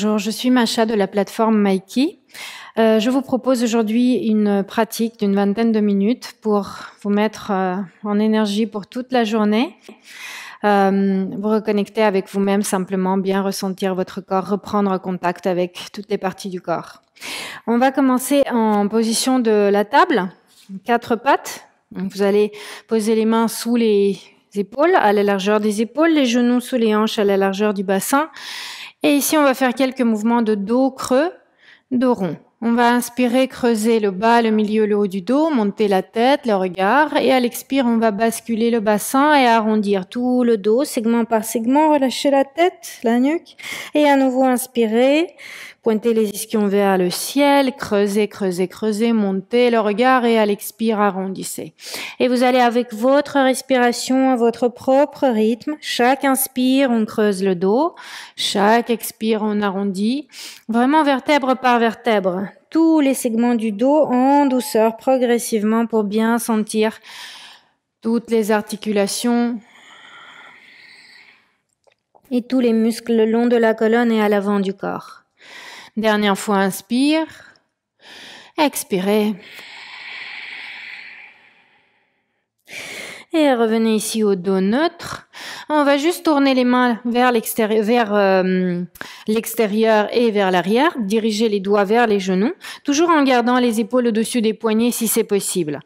Bonjour, je suis Macha de la plateforme Mikey. Euh, je vous propose aujourd'hui une pratique d'une vingtaine de minutes pour vous mettre euh, en énergie pour toute la journée, euh, vous reconnecter avec vous-même simplement, bien ressentir votre corps, reprendre contact avec toutes les parties du corps. On va commencer en position de la table, quatre pattes. vous allez poser les mains sous les épaules, à la largeur des épaules, les genoux sous les hanches, à la largeur du bassin. Et ici, on va faire quelques mouvements de dos creux, dos rond. On va inspirer, creuser le bas, le milieu, le haut du dos, monter la tête, le regard. Et à l'expire, on va basculer le bassin et arrondir tout le dos, segment par segment, relâcher la tête, la nuque, et à nouveau inspirer, pointer les ischions vers le ciel, creuser, creuser, creuser, montez le regard et à l'expire arrondissez. Et vous allez avec votre respiration, à votre propre rythme, chaque inspire, on creuse le dos, chaque expire, on arrondit, vraiment vertèbre par vertèbre, tous les segments du dos en douceur, progressivement pour bien sentir toutes les articulations, et tous les muscles le long de la colonne et à l'avant du corps. Dernière fois, inspire. Expirez. Et revenez ici au dos neutre. On va juste tourner les mains vers l'extérieur, vers euh, l'extérieur et vers l'arrière. Diriger les doigts vers les genoux, toujours en gardant les épaules au-dessus des poignets si c'est possible.